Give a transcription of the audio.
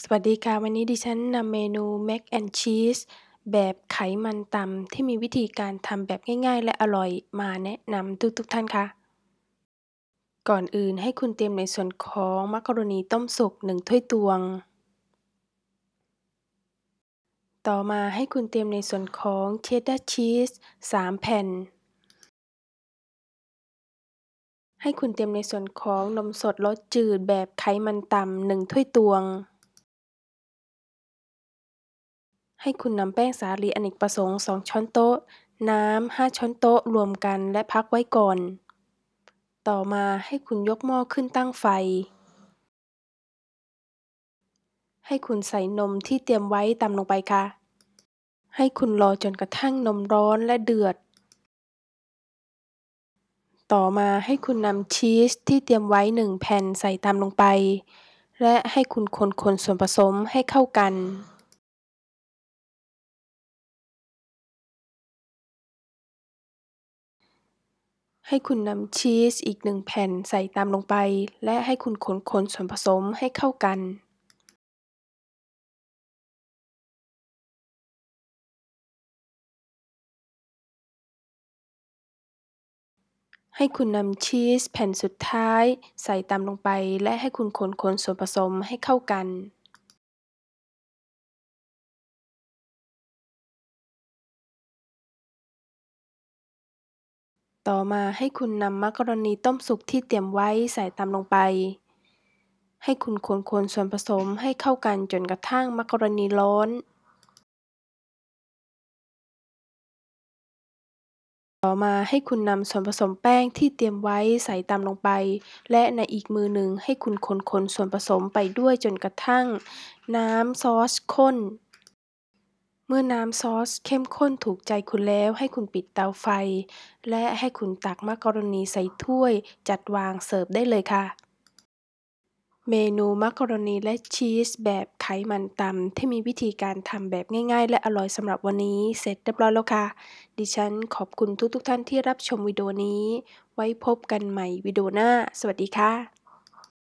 สวัสดีค่ะวันนี้ดิฉันนำเมนู mac and cheese แบบไขมันต่ำที่มีวิธีการทำแบบง่ายๆ และอร่อย มาแนะนำทุกๆท่านค่ะ ก่อนอื่นให้คุณเตรียมในส่วนของ มักกะรนีต้มสุกหนึ่งถ้วยตวง ต่อมาให้คุณเตรียมในส่วนของ เชดดาร์ชีสสามแผ่น ให้คุณเตรียมในส่วนของนมสดรสจืดแบบไขมันต่ำหนึ่งถ้วยตวงให้คุณนำแป้งสาลีอเนกประสงค์ 2 ช้อนโต๊ะ น้ำ5ช้อนโต๊ะ รวมกัน และพักไว้ก่อน ต่อมาให้คุณยกหม้อขึ้นตั้งไฟ ให้คุณใส่นมที่เตรียมไว้ตำลงไปค่ะ ให้คุณรอจนกระทั่งนมร้อนและเดือด ต่อมาให้คุณนำชีสที่เตรียมไว้หนึ่งแผ่นใส่ตามลงไป และให้คุณคนคนส่วนผสมให้เข้ากันให้คุณนำชีสอีกหนึ่งแผ่นใส่ตามลงไปและให้คุณคนคนส่วนผสมให้เข้ากัน ให้คุณนำชีสแผ่นสุดท้ายใส่ตามลงไปและให้คุณคนคนส่วนผสมให้เข้ากันต่อมาให้คุณนำมักกะโรนีต้มสุกที่เตรียมไว้ใส่ตามลงไป ให้คุณคนๆส่วนผสมให้เข้ากันจนกระทั่งมักกะโรนีร้อนต่อมาให้คุณนำส่วนผสมแป้งที่เตรียมไว้ใส่ตามลงไป และในอีกมือหนึ่งให้คุณคนๆส่วนผสมไปด้วยจนกระทั่ง น้ำซอสข้นเมื่อน้ำซอสเข้มข้นถูกใจคุณแล้ว ให้คุณปิดเตาไฟ และให้คุณตักมักกอโนีใส่ถ้วย จัดวางเสิร์ฟได้เลยค่ะ เมนูมักกอโนีและชีสแบบไขมันต่ำที่มีวิธีการทำแบบง่ายๆ และอร่อยสำหรับวันนี้เสร็จเรียบร้อยแล้วค่ะ ดิฉันขอบคุณทุก ๆ ท่านที่รับชมวิดีโอนี้ ไว้พบกันใหม่วิดีโอหน้า สวัสดีค่ะ